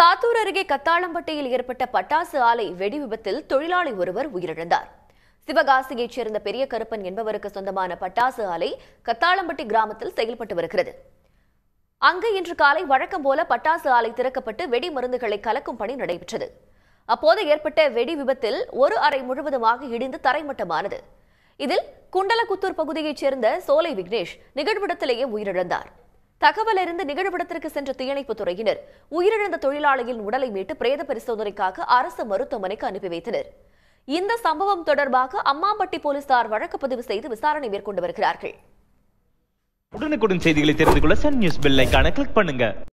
தாத்தூர் அருகே கத்தாளம்பட்டியில் ஏற்பட்ட பட்டாசு ஆலை வெடி விபத்தில் தொழிலாளி ஒருவர் உயிரிழந்தார் சிவகாசியைச் சேர்ந்த பெரிய கருப்பன் என்பவருக்கு சொந்தமான பட்டாசு ஆலை கத்தாளம்பட்டி கிராமத்தில் செயல்பட்டு வருகிறது அங்கு இன்று காலை வழக்கம் போல பட்டாசு ஆலை திறக்கப்பட்டு வெடி மருந்துகளை கலக்கும் பணி நடைபெற்றது அப்போது ஏற்பட்ட வெடி விபத்தில் ஒரு அறை முழுவதுமாக இடிந்து தரைமட்டமானது இதில் குண்டலகுத்தூர் பகுதியைச் சேர்ந்த சோலை விக்னேஷ் நிகழ்விடத்திலேயே உயிரிழந்தார் தகவல் இருந்து நிகழ்விடத்திற்கு சென்ற தீயணைப்பு துறையினர் உயிரிழந்த தொழிலாளியின் உடலை மீட்டு பிரேத பரிசோதனைக்காக அரசு மருத்துவமனைக்கு அனுப்பி வைத்தனர் இந்த சம்பவம் தொடர்பாக அம்மாம்பட்டி போலீசார் வழக்கு பதிவு செய்து விசாரணை மேற்கொண்டு வருகிறார்கள் உடனுக்குடன் செய்திகளை தெரிந்து கொள்ள சன் நியூஸ் பெல் கிளிக் பண்ணுங்க